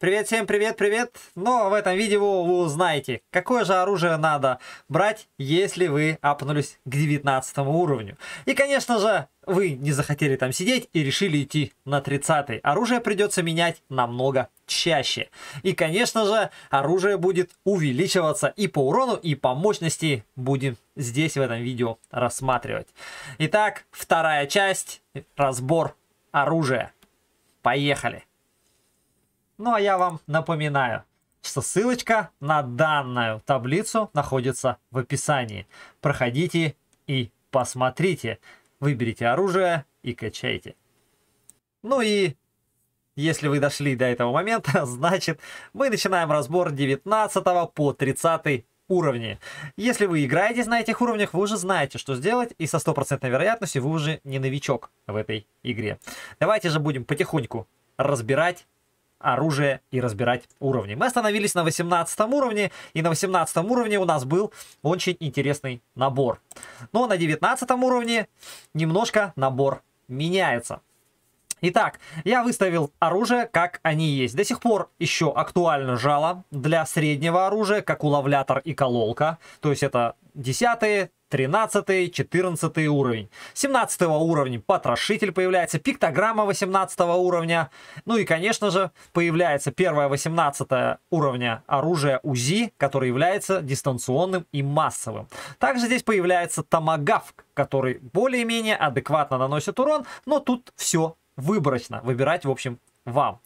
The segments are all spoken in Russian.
Привет всем, привет, привет! Но в этом видео вы узнаете, какое же оружие надо брать, если вы апнулись к 19 уровню. И, конечно же, вы не захотели там сидеть и решили идти на 30 -й. Оружие придется менять намного чаще. И, конечно же, оружие будет увеличиваться и по урону, и по мощности будем здесь в этом видео рассматривать. Итак, вторая часть, разбор оружия. Поехали! Ну а я вам напоминаю, что ссылочка на данную таблицу находится в описании. Проходите и посмотрите. Выберите оружие и качайте. Ну и если вы дошли до этого момента, значит мы начинаем разбор 19 по 30 уровни. Если вы играете на этих уровнях, вы уже знаете, что сделать, и со стопроцентной вероятностью вы уже не новичок в этой игре. Давайте же будем потихоньку разбирать оружие и разбирать уровни. Мы остановились на 18 уровне, и на 18 уровне у нас был очень интересный набор. Но на 19 уровне немножко набор меняется. Итак, я выставил оружие, как они есть. До сих пор еще актуально жало для среднего оружия, как уловлятор и кололка. То есть это 10 13 14 уровень. 17 уровня потрошитель появляется, пиктограмма 18 уровня. Ну и, конечно же, появляется первое 18 уровня оружия УЗИ, которое является дистанционным и массовым. Также здесь появляется томагавк, который более-менее адекватно наносит урон, но тут все выборочно выбирать, в общем, вам.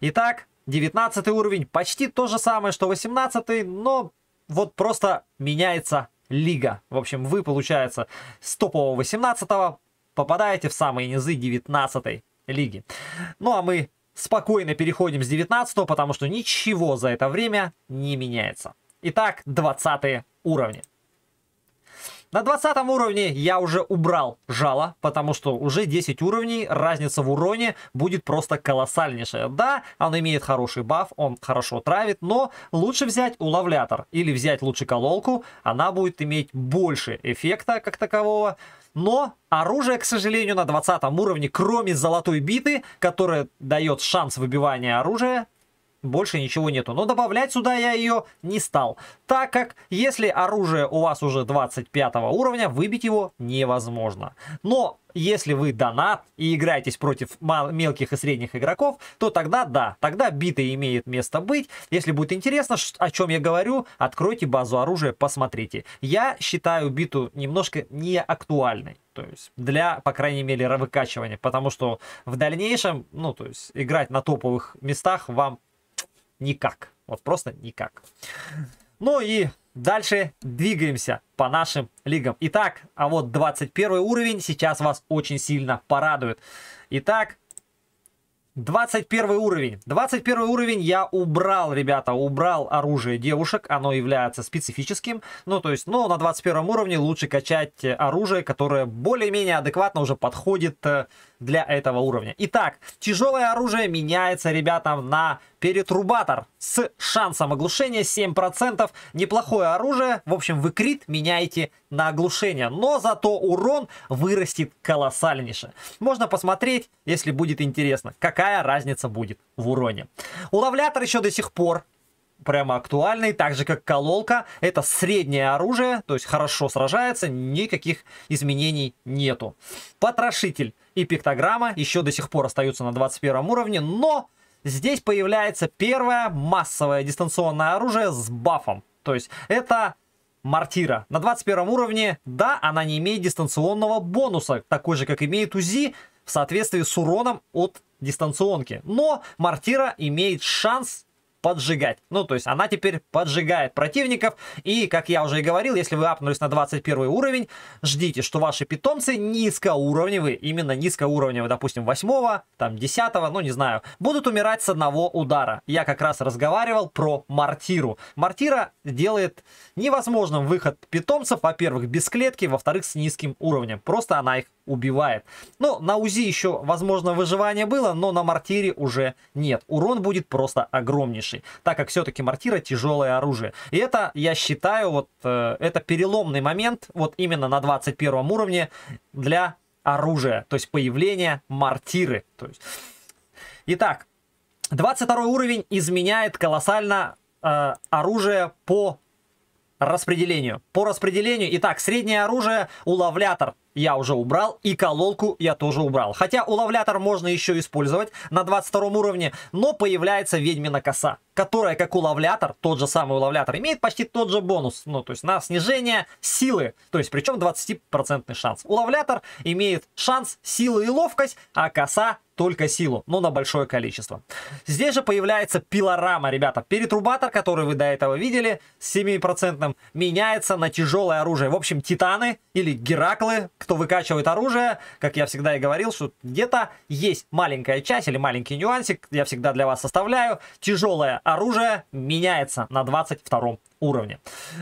Итак, 19 уровень почти то же самое, что 18, но вот просто меняется лига. В общем, вы, получается, с топового 18 попадаете в самые низы 19 лиги. Ну, а мы спокойно переходим с 19 потому что ничего за это время не меняется. Итак, 20 уровни. На 20 уровне я уже убрал жало, потому что уже 10 уровней, разница в уроне будет просто колоссальнейшая. Да, он имеет хороший баф, он хорошо травит, но лучше взять улавлятор или взять лучше кололку, она будет иметь больше эффекта как такового. Но оружие, к сожалению, на 20 уровне, кроме золотой биты, которая дает шанс выбивания оружия, больше ничего нету. Но добавлять сюда я ее не стал. Так как, если оружие у вас уже 25 уровня, выбить его невозможно. Но если вы донат и играетесь против мелких и средних игроков, то тогда да, тогда биты имеет место быть. Если будет интересно, о чем я говорю, откройте базу оружия, посмотрите. Я считаю биту немножко неактуальной. То есть для, по крайней мере, выкачивания. Потому что в дальнейшем, ну, то есть играть на топовых местах вам никак. Вот просто никак. Ну и дальше двигаемся по нашим лигам. Итак, а вот 21 уровень сейчас вас очень сильно порадует. Итак, 21 уровень. 21 уровень я убрал, ребята, убрал оружие девушек. Оно является специфическим. Ну, то есть, ну, на 21 уровне лучше качать оружие, которое более-менее адекватно уже подходит э, для этого уровня. Итак, тяжелое оружие меняется, ребята, на перетрубатор с шансом оглушения 7%. Неплохое оружие. В общем, вы крит меняете на оглушение. Но зато урон вырастет колоссальнейше. Можно посмотреть, если будет интересно, какая разница будет в уроне. Уловлятор еще до сих пор прямо актуальный, так же как кололка. Это среднее оружие, то есть хорошо сражается, никаких изменений нету. Потрошитель и пиктограмма еще до сих пор остаются на 21 уровне, но здесь появляется первое массовое дистанционное оружие с бафом. То есть это Мартира. На 21 уровне, да, она не имеет дистанционного бонуса, такой же, как имеет УЗИ, в соответствии с уроном от дистанционки. Но Мартира имеет шанс поджигать. Ну, то есть она теперь поджигает противников. И, как я уже и говорил, если вы апнулись на 21 уровень, ждите, что ваши питомцы низкоуровневые, именно низкоуровневые, допустим, 8 там 10 ну, не знаю, будут умирать с одного удара. Я как раз разговаривал про Мартиру. Мартира делает невозможным выход питомцев, во-первых, без клетки, во-вторых, с низким уровнем. Просто она их убивает. Ну, на УЗИ еще, возможно, выживание было, но на мортире уже нет. Урон будет просто огромнейший, так как все-таки мортира тяжелое оружие. И это, я считаю, вот э, это переломный момент, вот именно на 21 уровне для оружия, то есть появление мортиры. То есть... Итак, 22 уровень изменяет колоссально э, оружие по распределению. По распределению, итак, среднее оружие, улавлятор я уже убрал, и кололку я тоже убрал. Хотя уловлятор можно еще использовать на 22 уровне, но появляется ведьмина коса, которая как уловлятор, тот же самый уловлятор, имеет почти тот же бонус, ну то есть на снижение силы, то есть причем 20% шанс. Уловлятор имеет шанс, силы и ловкость, а коса только силу, но на большое количество. Здесь же появляется пилорама, ребята. Перетрубатор, который вы до этого видели, с 7% меняется на тяжелое оружие. В общем, титаны или гераклы, кто выкачивает оружие, как я всегда и говорил, что где-то есть маленькая часть или маленький нюансик, я всегда для вас составляю. Тяжелое оружие меняется на 22 уровне.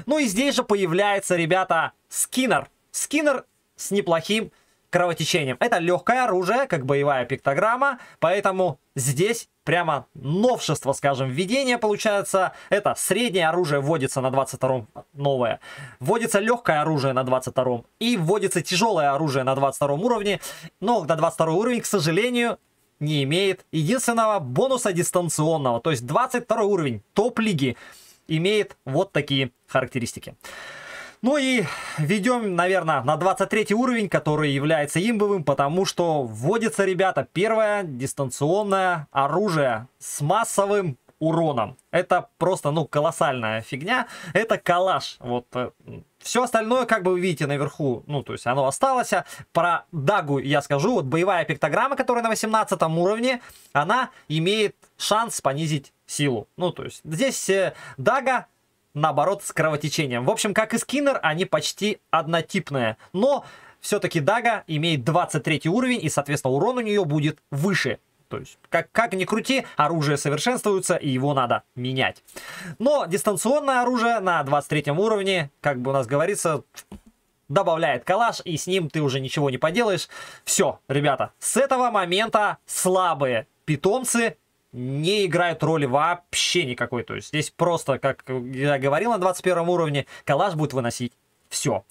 Ну и здесь же появляется, ребята, скиннер. Скиннер с неплохим кровотечением. Это легкое оружие, как боевая пиктограмма, поэтому здесь прямо новшество, скажем, введение получается. Это среднее оружие вводится на 22-м, новое. Вводится легкое оружие на 22-м и вводится тяжелое оружие на 22-м уровне. Но на 22 уровень, к сожалению, не имеет единственного бонуса дистанционного. То есть 22 уровень топ-лиги имеет вот такие характеристики. Ну и ведем, наверное, на 23 уровень, который является имбовым, потому что вводится, ребята, первое дистанционное оружие с массовым уроном. Это просто, ну, колоссальная фигня. Это калаш. Вот э, все остальное, как бы вы видите наверху, ну, то есть оно осталось. Про Дагу я скажу. Вот боевая пиктограмма, которая на 18 уровне, она имеет шанс понизить силу. Ну, то есть здесь э, Дага наоборот, с кровотечением. В общем, как и Скиннер, они почти однотипные. Но все-таки Дага имеет 23 уровень, и, соответственно, урон у нее будет выше. То есть, как, как ни крути, оружие совершенствуется, и его надо менять. Но дистанционное оружие на 23 уровне, как бы у нас говорится, добавляет калаш, и с ним ты уже ничего не поделаешь. Все, ребята, с этого момента слабые питомцы не играют роли вообще никакой. То есть здесь просто, как я говорил на 21 уровне, калаш будет выносить все.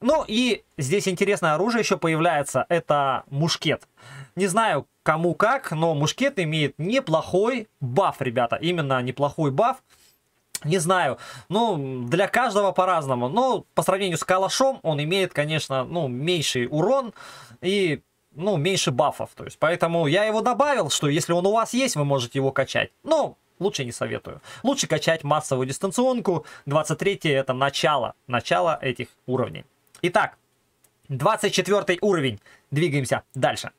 Ну и здесь интересное оружие еще появляется. Это мушкет. Не знаю, кому как, но мушкет имеет неплохой баф, ребята. Именно неплохой баф. Не знаю, ну, для каждого по-разному, но по сравнению с калашом он имеет, конечно, ну, меньший урон и ну, меньше бафов. То есть, поэтому я его добавил, что если он у вас есть, вы можете его качать. Но лучше не советую. Лучше качать массовую дистанционку. 23 это начало, начало этих уровней. Итак, 24 уровень. Двигаемся дальше.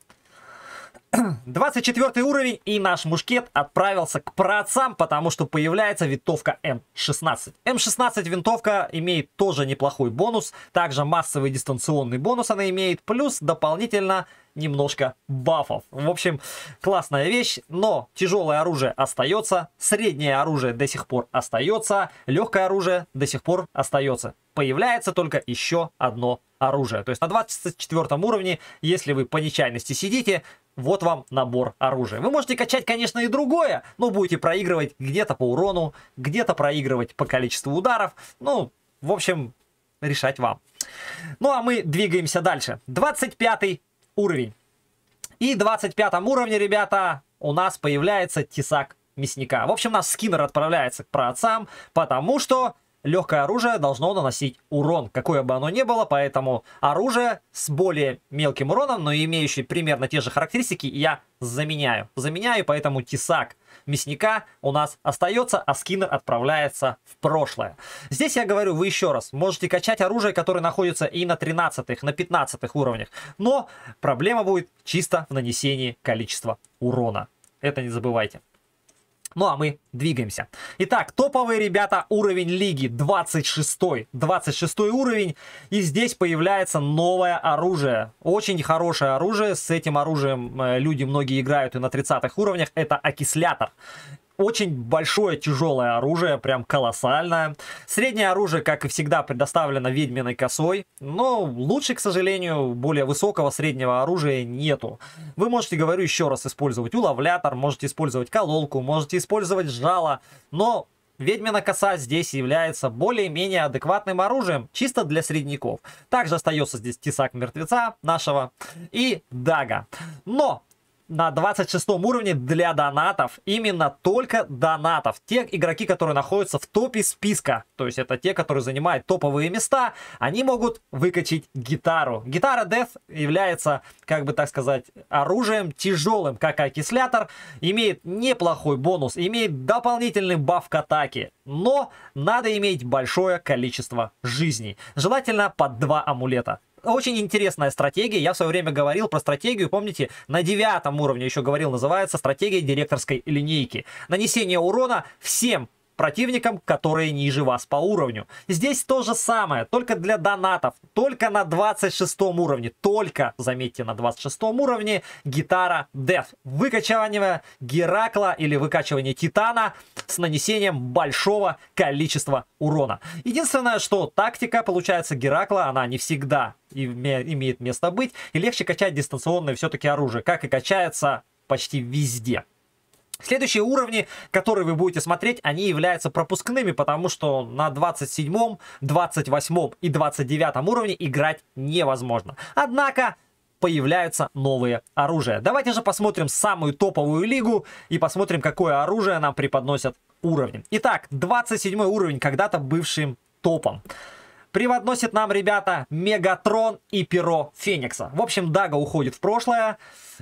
24 уровень и наш мушкет отправился к праотцам, потому что появляется винтовка М16. М16 винтовка имеет тоже неплохой бонус, также массовый дистанционный бонус она имеет, плюс дополнительно немножко бафов. В общем, классная вещь, но тяжелое оружие остается, среднее оружие до сих пор остается, легкое оружие до сих пор остается. Появляется только еще одно оружие. То есть на 24 уровне, если вы по нечаянности сидите, вот вам набор оружия. Вы можете качать, конечно, и другое, но будете проигрывать где-то по урону, где-то проигрывать по количеству ударов. Ну, в общем, решать вам. Ну а мы двигаемся дальше. 25 уровень. И 25 уровне, ребята, у нас появляется тесак мясника. В общем, наш скиннер отправляется к праотцам, потому что легкое оружие должно наносить урон, какое бы оно ни было, поэтому оружие с более мелким уроном, но имеющее примерно те же характеристики, я заменяю. Заменяю, поэтому тесак мясника у нас остается, а скиннер отправляется в прошлое. Здесь я говорю, вы еще раз, можете качать оружие, которое находится и на 13 на 15 уровнях, но проблема будет чисто в нанесении количества урона. Это не забывайте. Ну а мы двигаемся. Итак, топовые ребята, уровень лиги 26. 26 уровень. И здесь появляется новое оружие. Очень хорошее оружие. С этим оружием э, люди многие играют и на 30 уровнях. Это окислятор очень большое тяжелое оружие, прям колоссальное. Среднее оружие, как и всегда, предоставлено ведьминой косой, но лучше, к сожалению, более высокого среднего оружия нету. Вы можете, говорю еще раз, использовать уловлятор, можете использовать кололку, можете использовать жало, но Ведьмина коса здесь является более-менее адекватным оружием, чисто для средняков. Также остается здесь тесак мертвеца нашего и дага. Но на 26 уровне для донатов. Именно только донатов. Те игроки, которые находятся в топе списка, то есть это те, которые занимают топовые места, они могут выкачать гитару. Гитара Death является, как бы так сказать, оружием тяжелым, как окислятор. Имеет неплохой бонус, имеет дополнительный баф к атаке. Но надо иметь большое количество жизней. Желательно под два амулета. Очень интересная стратегия. Я в свое время говорил про стратегию, помните, на девятом уровне еще говорил, называется стратегия директорской линейки. Нанесение урона всем противникам, которые ниже вас по уровню. Здесь то же самое, только для донатов, только на 26 уровне, только, заметьте, на 26 уровне гитара Death. Выкачивание Геракла или выкачивание Титана с нанесением большого количества урона. Единственное, что тактика, получается, Геракла, она не всегда имеет место быть, и легче качать дистанционное все-таки оружие, как и качается почти везде. Следующие уровни, которые вы будете смотреть, они являются пропускными, потому что на 27, 28 и 29 уровне играть невозможно. Однако, появляются новые оружия. Давайте же посмотрим самую топовую лигу и посмотрим, какое оружие нам преподносят уровни. Итак, 27 уровень, когда-то бывшим топом превозносит нам, ребята, Мегатрон и Перо Феникса. В общем, Дага уходит в прошлое,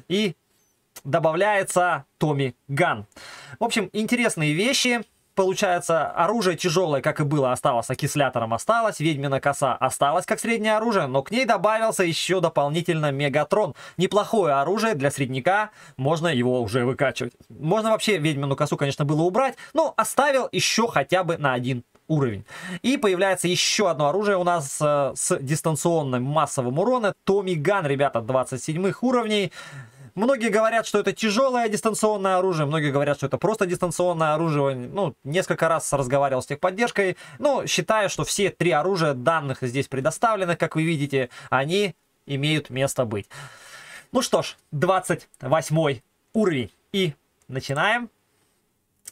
и добавляется Томи Ган. В общем, интересные вещи. Получается, оружие тяжелое, как и было, осталось, окислятором осталось, ведьмина коса осталась как среднее оружие, но к ней добавился еще дополнительно Мегатрон. Неплохое оружие для средника, можно его уже выкачивать. Можно вообще ведьмину косу, конечно, было убрать, но оставил еще хотя бы на один уровень. И появляется еще одно оружие у нас э, с дистанционным массовым уроном. Томи Ган, ребята, 27 уровней. Многие говорят, что это тяжелое дистанционное оружие, многие говорят, что это просто дистанционное оружие. Ну, несколько раз разговаривал с техподдержкой. Ну, считаю, что все три оружия данных здесь предоставлены, как вы видите, они имеют место быть. Ну что ж, 28 уровень. И начинаем.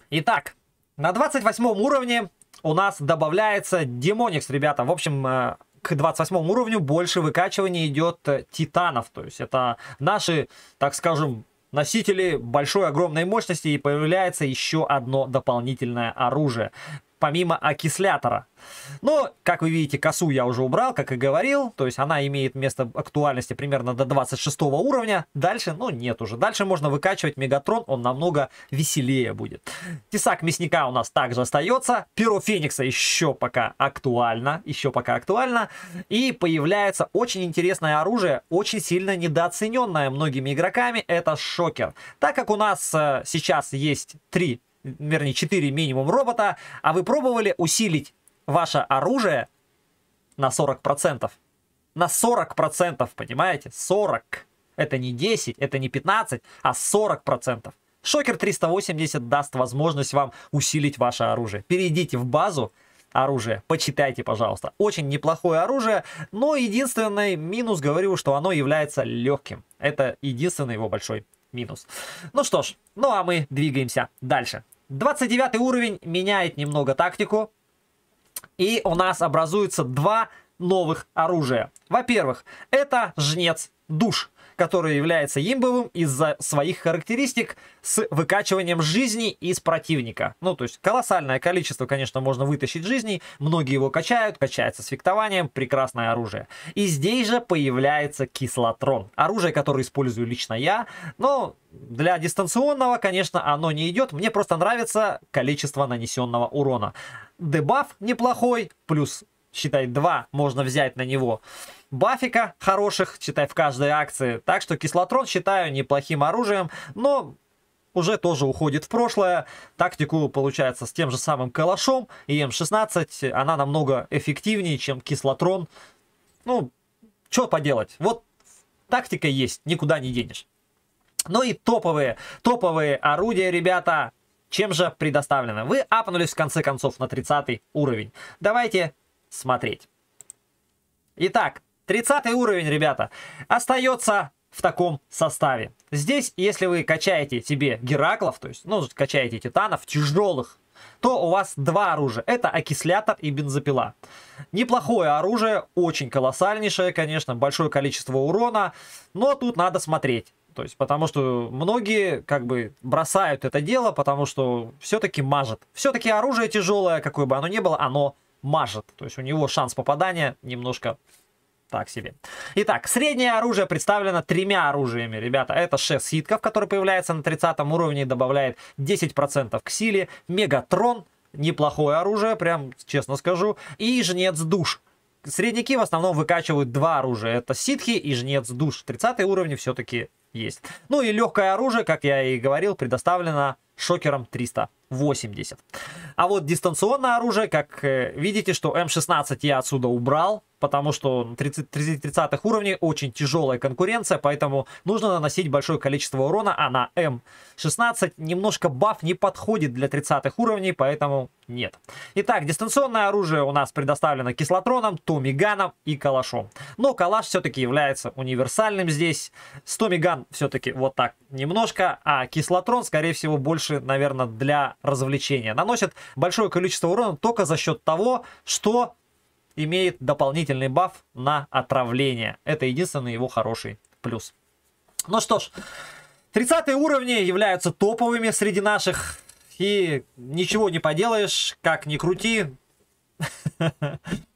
Итак, на 28 уровне у нас добавляется Демоникс, ребята. В общем, э, к 28 уровню больше выкачивания идет э, титанов. То есть это наши, так скажем, носители большой огромной мощности и появляется еще одно дополнительное оружие помимо окислятора. Но, ну, как вы видите, косу я уже убрал, как и говорил. То есть она имеет место актуальности примерно до 26 уровня. Дальше, ну, нет уже. Дальше можно выкачивать Мегатрон, он намного веселее будет. Тесак Мясника у нас также остается. Перо Феникса еще пока актуально. Еще пока актуально. И появляется очень интересное оружие, очень сильно недооцененное многими игроками. Это Шокер. Так как у нас э, сейчас есть три вернее, 4 минимум робота, а вы пробовали усилить ваше оружие на 40%. На 40%, понимаете? 40. Это не 10, это не 15, а 40%. Шокер 380 даст возможность вам усилить ваше оружие. Перейдите в базу оружия, почитайте, пожалуйста. Очень неплохое оружие, но единственный минус, говорю, что оно является легким. Это единственный его большой минус. Ну что ж, ну а мы двигаемся дальше. 29 уровень меняет немного тактику. И у нас образуется два новых оружия. Во-первых, это жнец душ который является имбовым из-за своих характеристик с выкачиванием жизни из противника. Ну, то есть колоссальное количество, конечно, можно вытащить жизней, многие его качают, качается с фехтованием, прекрасное оружие. И здесь же появляется кислотрон, оружие, которое использую лично я, но для дистанционного, конечно, оно не идет. Мне просто нравится количество нанесенного урона. Дебаф неплохой, плюс, считай, 2 можно взять на него бафика хороших, считай, в каждой акции. Так что кислотрон считаю неплохим оружием, но уже тоже уходит в прошлое. Тактику, получается, с тем же самым калашом и М16, эм она намного эффективнее, чем кислотрон. Ну, что поделать, вот тактика есть, никуда не денешь. Ну и топовые, топовые орудия, ребята, чем же предоставлено? Вы апнулись в конце концов на 30 уровень. Давайте смотреть. Итак, 30 уровень, ребята, остается в таком составе. Здесь, если вы качаете себе Гераклов, то есть, ну, качаете Титанов, тяжелых, то у вас два оружия. Это окислятор и бензопила. Неплохое оружие, очень колоссальнейшее, конечно, большое количество урона, но тут надо смотреть. То есть, потому что многие как бы бросают это дело, потому что все-таки мажет. Все-таки оружие тяжелое, какое бы оно ни было, оно мажет. То есть у него шанс попадания немножко так себе. Итак, среднее оружие представлено тремя оружиями, ребята. Это шеф ситков, который появляется на 30 уровне и добавляет 10% к силе. Мегатрон, неплохое оружие, прям честно скажу. И жнец душ, Средники в основном выкачивают два оружия. Это ситхи и жнец душ. 30 уровни все-таки есть. Ну и легкое оружие, как я и говорил, предоставлено шокером 300. 80. А вот дистанционное оружие, как э, видите, что М16 я отсюда убрал, потому что 30, 30, уровней очень тяжелая конкуренция, поэтому нужно наносить большое количество урона, а на М16 немножко баф не подходит для 30 уровней, поэтому нет. Итак, дистанционное оружие у нас предоставлено кислотроном, томиганом и калашом. Но калаш все-таки является универсальным здесь. С миган все-таки вот так немножко, а кислотрон, скорее всего, больше, наверное, для развлечения. Наносит большое количество урона только за счет того, что имеет дополнительный баф на отравление. Это единственный его хороший плюс. Ну что ж, 30 уровни являются топовыми среди наших. И ничего не поделаешь, как ни крути.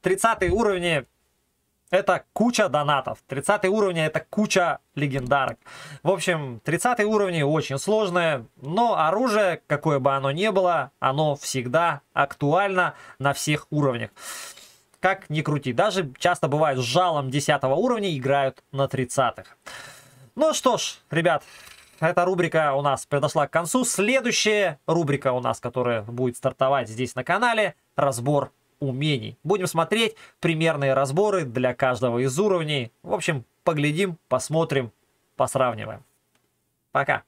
30 уровни это куча донатов. 30 уровень — это куча легендарок. В общем, 30 уровень очень сложное, но оружие, какое бы оно ни было, оно всегда актуально на всех уровнях. Как ни крути, даже часто бывает с жалом 10 уровня играют на 30-х. Ну что ж, ребят, эта рубрика у нас подошла к концу. Следующая рубрика у нас, которая будет стартовать здесь на канале, разбор умений. Будем смотреть примерные разборы для каждого из уровней. В общем, поглядим, посмотрим, посравниваем. Пока.